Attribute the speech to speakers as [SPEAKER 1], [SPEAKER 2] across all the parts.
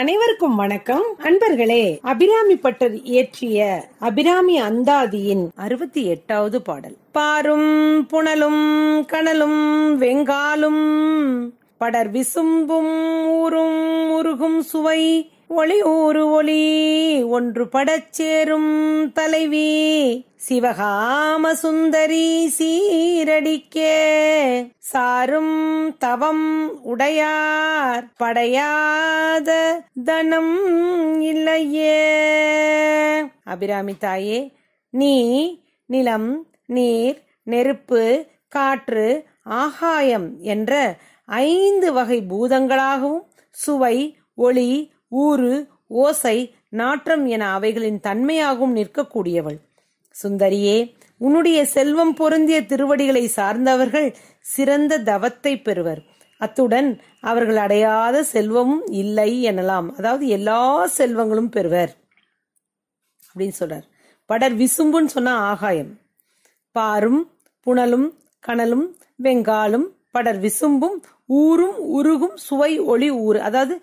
[SPEAKER 1] அனைவருக்கும் வணக்கம் அன்பர்களே அபிராமி பட்டர் இயற்றிய அபிராமி அந்தாதியின் அறுபத்தி எட்டாவது பாடல் பாரும் புனலும் கனலும் வெங்காலும் படர் விசும்பும் ஊரும் முருகும் சுவை ஒளி ஊறு ஒளி ஒன்று படச்சேரும் தலைவி சிவகாம சுந்தரி சீரடிக்கே சாரும் தவம் உடையார் படையாத தனம் இல்லையே அபிராமி தாயே நீ நிலம் நீர் நெருப்பு காற்று ஆகாயம் என்ற ஐந்து வகை பூதங்களாகவும் சுவை ஒளி ஊறு ஓசை நாற்றம் என அவைகளின் தன்மையாகவும் நிற்கக்கூடியவள் சுந்தரியே உன்னுடைய செல்வம் பொருந்திய திருவடிகளை சார்ந்தவர்கள் சிறந்த தவத்தை பெறுவர் அத்துடன் அவர்கள் அடையாத செல்வமும் இல்லை எனலாம் அதாவது எல்லா செல்வங்களும் பெறுவர் அப்படின்னு சொல்றார் படர் விசும்புன்னு சொன்னா ஆகாயம் பாரும் புனலும் கனலும் வெங்காலும் படர் விசும்பும் ஊரும் உருகும் சுவை ஒளி ஊறு அதாவது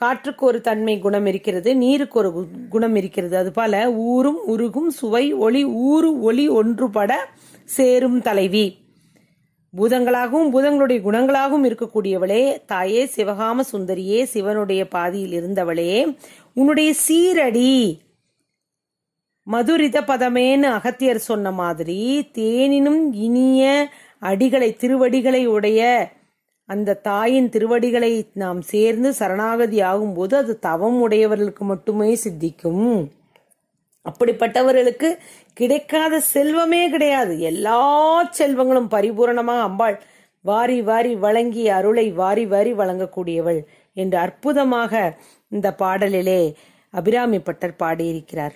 [SPEAKER 1] காற்றுக்கு ஒரு தன்மை குணம் இருக்கிறது நீருக்கு ஒரு குணம் இருக்கிறது அது போல ஊரும் உருகும் சுவை ஒளி ஊறு ஒளி ஒன்றுபட சேரும் தலைவி பூதங்களாகவும் பூதங்களுடைய குணங்களாகவும் இருக்கக்கூடியவளே தாயே சிவகாம சுந்தரியே சிவனுடைய பாதியில் இருந்தவளே உன்னுடைய சீரடி மதுரித பதமேனு அகத்தியர் சொன்ன மாதிரி தேனினும் இனிய அடிகளை திருவடிகளை உடைய அந்த தாயின் திருவடிகளை நாம் சேர்ந்து சரணாகதி ஆகும்போது அது தவம் உடையவர்களுக்கு மட்டுமே சித்திக்கும் அப்படிப்பட்டவர்களுக்கு கிடைக்காத செல்வமே கிடையாது எல்லா செல்வங்களும் பரிபூரணமாக அம்பாள் வாரி வாரி வழங்கி அருளை வாரி வாரி வழங்கக்கூடியவள் என்று அற்புதமாக இந்த பாடலிலே அபிராமி பட்டர் பாடியிருக்கிறார்